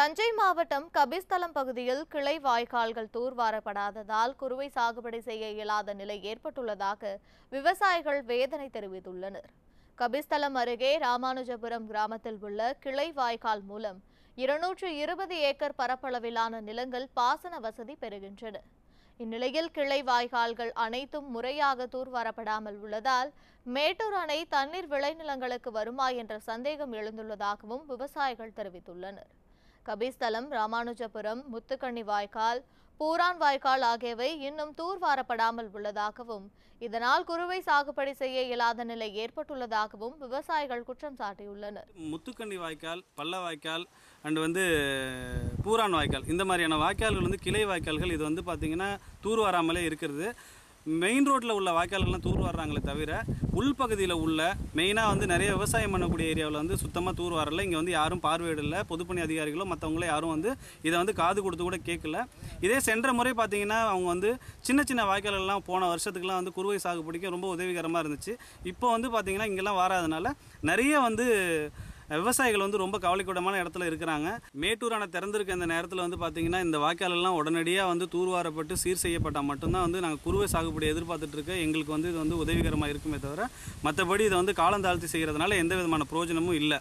தஞ்சை மாவட்டம் கபிஸ்தலம் பகுதியில் கிளை வாய்க்கால்கள் தூர்வாரப்படாததால் குறுவை சாகுபடி செய்ய இயலாத நிலை ஏற்பட்டுள்ளதாக விவசாயிகள் வேதனை தெரிவித்துள்ளனர் கபிஸ்தலம் அருகே ராமானுஜபுரம் கிராமத்தில் உள்ள கிளை வாய்க்கால் மூலம் இருநூற்று இருபது ஏக்கர் பரப்பளவிலான நிலங்கள் பாசன வசதி பெறுகின்றன இந்நிலையில் கிளை வாய்க்கால்கள் அனைத்தும் முறையாக தூர்வாரப்படாமல் உள்ளதால் மேட்டூர் அணை தண்ணீர் விளைநிலங்களுக்கு வருமா என்ற சந்தேகம் எழுந்துள்ளதாகவும் விவசாயிகள் தெரிவித்துள்ளனர் கபிஸ்தலம் ராமானுஜபுரம் முத்துக்கண்ணி வாய்க்கால் பூரான் வாய்க்கால் ஆகியவை இன்னும் தூர்வாரப்படாமல் உள்ளதாகவும் இதனால் குறுவை சாகுபடி செய்ய இயலாத நிலை ஏற்பட்டுள்ளதாகவும் விவசாயிகள் குற்றம் சாட்டியுள்ளனர் முத்துக்கண்ணி வாய்க்கால் பள்ள வாய்க்கால் அண்டு வந்து பூரான் வாய்க்கால் இந்த மாதிரியான வாய்க்கால்கள் வந்து கிளை வாய்க்கால்கள் இது வந்து பார்த்திங்கன்னா தூர்வாராமலே இருக்கிறது மெயின் ரோட்டில் உள்ள வாய்க்கால்கள்லாம் தூர் வர்றாங்களே தவிர உள்பகுதியில் உள்ள மெயினாக வந்து நிறைய விவசாயம் பண்ணக்கூடிய ஏரியாவில் வந்து சுத்தமாக தூர் வரல இங்கே வந்து யாரும் பார்வையிடல பொதுப்பணி அதிகாரிகளோ மற்றவங்களோ யாரும் வந்து இதை வந்து காது கொடுத்து கூட கேட்கல இதே சென்ற முறை பார்த்தீங்கன்னா அவங்க வந்து சின்ன சின்ன வாய்க்கால்கள்லாம் போன வருஷத்துக்குலாம் வந்து குறுவை சாகுபடிக்கு ரொம்ப உதவிகரமாக இருந்துச்சு இப்போ வந்து பார்த்திங்கன்னா இங்கெல்லாம் வராதனால நிறைய வந்து விவசாயிகள் வந்து ரொம்ப கவலைக்கூடமான இடத்துல இருக்கிறாங்க மேட்டூர் அணை திறந்திருக்க இந்த நேரத்தில் வந்து பார்த்தீங்கன்னா இந்த வாய்க்காலெல்லாம் உடனடியாக வந்து தூர்வாரப்பட்டு சீர் செய்யப்பட்டால் மட்டும்தான் வந்து நாங்கள் குறுவை சாகுபடி எதிர்பார்த்துட்டு இருக்க எங்களுக்கு வந்து இது வந்து உதவிகரமாக இருக்குமே தவிர மற்றபடி இதை வந்து காலந்தாழ்த்தி செய்கிறதுனால எந்த விதமான பிரயோஜனமும் இல்லை